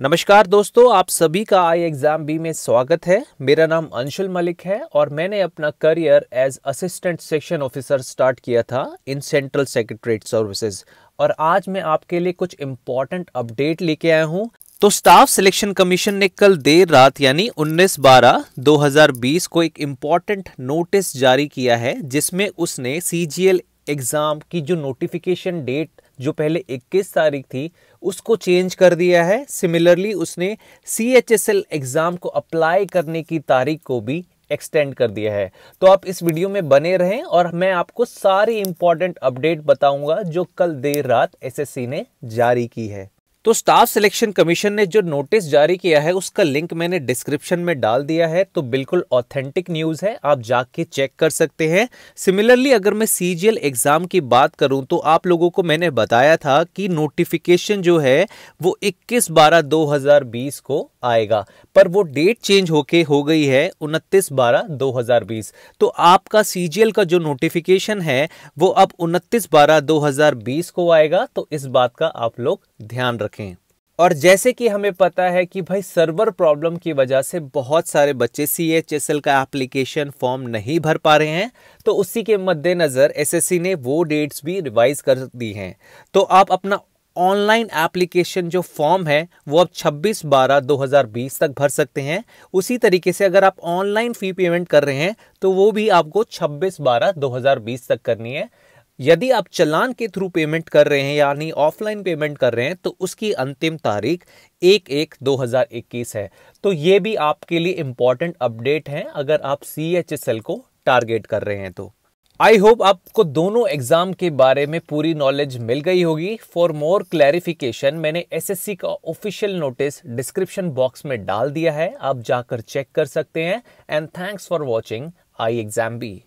नमस्कार दोस्तों आप सभी का आई एग्ज़ाम बी में स्वागत है मेरा नाम अंशुल मलिक है और मैंने अपना career as assistant section officer start किया था इन सेंट्रल सेक्रेटरीट सर्विसेज और आज मैं आपके लिए कुछ इम्पोर्टेंट अपडेट लेके आया हूँ तो स्टाफ सिलेक्शन कमीशन ने कल देर रात यानी 19 बारह 2020 को एक इम्पॉर्टेंट नोटिस जारी किया है जिसमें उसने सी एग्ज़ाम की जो नोटिफिकेशन डेट जो पहले 21 तारीख थी उसको चेंज कर दिया है सिमिलरली उसने C H S L exam को अप्लाई करने की तारीख को भी एक्सटेंड कर दिया है तो आप इस वीडियो में बने रहें और मैं आपको सारी इंपॉर्टेंट अपडेट बताऊंगा जो कल देर रात एस ने जारी की है तो स्टाफ सिलेक्शन कमीशन ने जो नोटिस जारी किया है उसका लिंक मैंने डिस्क्रिप्शन में डाल दिया है तो बिल्कुल ऑथेंटिक न्यूज़ है आप जाके चेक कर सकते हैं सिमिलरली अगर मैं सी एग्ज़ाम की बात करूं तो आप लोगों को मैंने बताया था कि नोटिफिकेशन जो है वो 21 बारह 2020 को आएगा पर वो डेट चेंज होके हो गई है उनतीस बारह दो तो आपका सी का जो नोटिफिकेशन है वो अब उनतीस बारह 2020 को आएगा तो इस बात का आप लोग ध्यान रखें रखें और जैसे कि हमें पता है कि भाई सर्वर प्रॉब्लम की वजह से बहुत सारे बच्चे सी एच एस एल का एप्लीकेशन फॉर्म नहीं भर पा रहे हैं तो उसी के मद्देनज़र एस एस सी ने वो डेट्स भी रिवाइज कर दी हैं तो आप अपना ऑनलाइन एप्लीकेशन जो फॉर्म है वो आप 26 बारह 2020 तक भर सकते हैं उसी तरीके से अगर आप ऑनलाइन फ़ी पेमेंट कर रहे हैं तो वो भी आपको 26 बारह 2020 तक करनी है यदि आप चलान के थ्रू पेमेंट कर रहे हैं यानी ऑफलाइन पेमेंट कर रहे हैं तो उसकी अंतिम तारीख एक एक दो हज़ार इक्कीस है तो ये भी आपके लिए इंपॉर्टेंट अपडेट है अगर आप सी एच एस एल को टारगेट कर रहे हैं तो आई होप आपको दोनों एग्ज़ाम के बारे में पूरी नॉलेज मिल गई होगी फॉर मोर क्लैरिफिकेशन मैंने एसएससी का ऑफिशियल नोटिस डिस्क्रिप्शन बॉक्स में डाल दिया है आप जाकर चेक कर सकते हैं and thanks for watching I exam B